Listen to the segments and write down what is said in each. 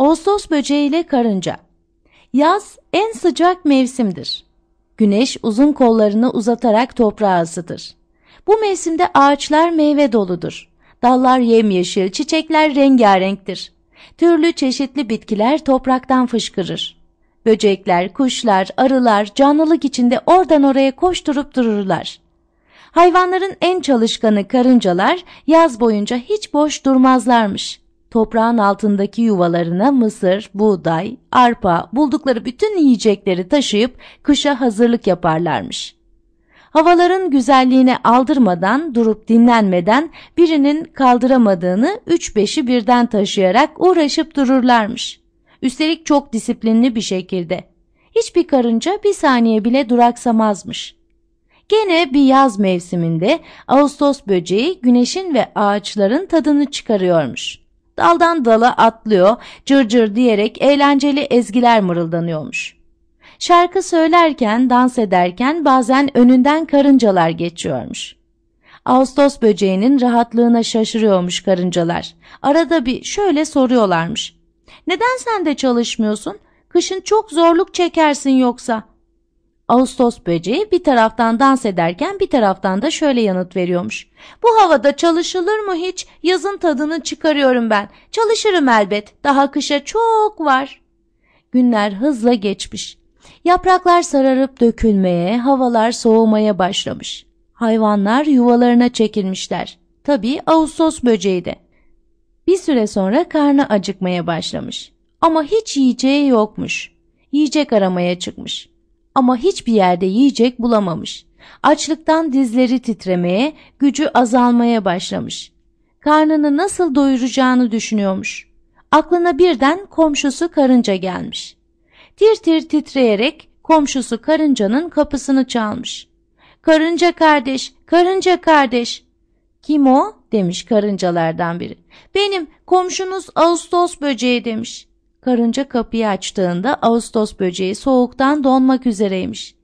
Ağustos böceği ile karınca. Yaz en sıcak mevsimdir. Güneş uzun kollarını uzatarak toprağı ısıtır. Bu mevsimde ağaçlar meyve doludur. Dallar yemyeşil, çiçekler rengarenktir. Türlü çeşitli bitkiler topraktan fışkırır. Böcekler, kuşlar, arılar canlılık içinde oradan oraya koşturup dururlar. Hayvanların en çalışkanı karıncalar yaz boyunca hiç boş durmazlarmış toprağın altındaki yuvalarına mısır, buğday, arpa, buldukları bütün yiyecekleri taşıyıp kışa hazırlık yaparlarmış. Havaların güzelliğine aldırmadan, durup dinlenmeden birinin kaldıramadığını üç beşi birden taşıyarak uğraşıp dururlarmış. Üstelik çok disiplinli bir şekilde. Hiçbir karınca bir saniye bile duraksamazmış.'' Gene bir yaz mevsiminde Ağustos böceği güneşin ve ağaçların tadını çıkarıyormuş daldan dala atlıyor, cırcır cır diyerek eğlenceli ezgiler mırıldanıyormuş. Şarkı söylerken, dans ederken bazen önünden karıncalar geçiyormuş. Ağustos böceğinin rahatlığına şaşırıyormuş karıncalar. Arada bir şöyle soruyorlarmış. Neden sen de çalışmıyorsun? Kışın çok zorluk çekersin yoksa. Ağustos böceği bir taraftan dans ederken bir taraftan da şöyle yanıt veriyormuş. Bu havada çalışılır mı hiç? Yazın tadını çıkarıyorum ben. Çalışırım elbet. Daha kışa çok var. Günler hızla geçmiş. Yapraklar sararıp dökülmeye, havalar soğumaya başlamış. Hayvanlar yuvalarına çekilmişler. Tabii Ağustos böceği de. Bir süre sonra karnı acıkmaya başlamış. Ama hiç yiyeceği yokmuş. Yiyecek aramaya çıkmış ama hiçbir yerde yiyecek bulamamış. Açlıktan dizleri titremeye, gücü azalmaya başlamış. Karnını nasıl doyuracağını düşünüyormuş. Aklına birden komşusu karınca gelmiş. Tir tir titreyerek komşusu karıncanın kapısını çalmış. Karınca kardeş, karınca kardeş. Kim o? demiş karıncalardan biri. Benim komşunuz Ağustos böceği demiş. Karınca kapıyı açtığında Ağustos böceği soğuktan donmak üzereymiş.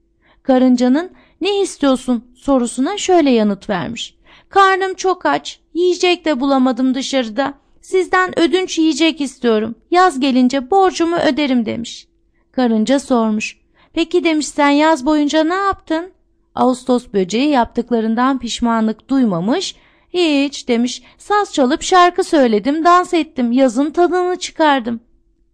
Karıncanın ne istiyorsun sorusuna şöyle yanıt vermiş. Karnım çok aç, yiyecek de bulamadım dışarıda. Sizden ödünç yiyecek istiyorum. Yaz gelince borcumu öderim demiş. Karınca sormuş. Peki demiş sen yaz boyunca ne yaptın? Ağustos böceği yaptıklarından pişmanlık duymamış. Hiç demiş saz çalıp şarkı söyledim dans ettim yazın tadını çıkardım.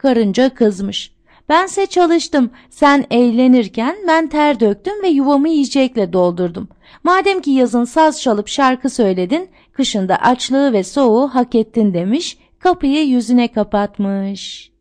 Karınca kızmış. Bense çalıştım, sen eğlenirken ben ter döktüm ve yuvamı yiyecekle doldurdum. Madem ki yazın saz çalıp şarkı söyledin, kışında açlığı ve soğuğu hak ettin demiş, kapıyı yüzüne kapatmış.''